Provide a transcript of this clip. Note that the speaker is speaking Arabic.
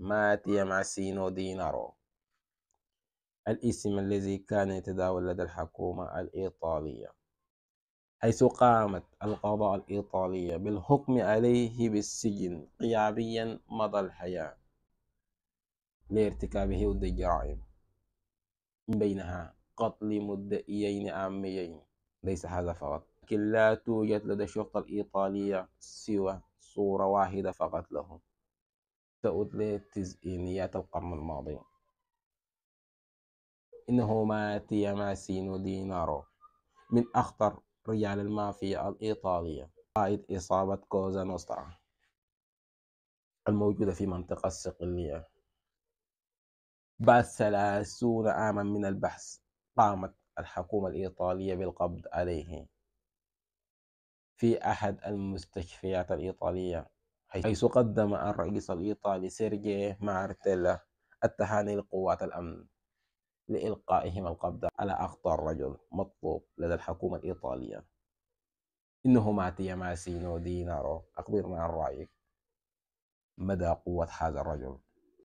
ماتي مع السين ودينارو الاسم الذي كان يتداول لدى الحكومة الإيطالية حيث قامت القضاء الإيطالية بالحكم عليه بالسجن غيابيا مدى الحياة لارتكابه ضد الجرائم بينها قتل مدئيين عاميين ليس هذا فقط لكن لا توجد لدى الشرطة الإيطالية سوى صورة واحدة فقط لهم تعود تزئينيات القرن الماضي إنهما تيماسين دينارو من أخطر رجال المافيا الإيطالية قائد إصابة كوزا نوسترا الموجودة في منطقة الصقلية بعد ثلاثون عاما من البحث قامت الحكومة الإيطالية بالقبض عليه في أحد المستشفيات الإيطالية حيث قدم الرئيس الإيطالي سيرجي مارتيلا التهاني لقوات الأمن لإلقائهم القبض على أخطر رجل مطلوب لدى الحكومة الإيطالية إنه ماتيا ماسينو دينارو أخبرنا عن رأيك مدى قوة هذا الرجل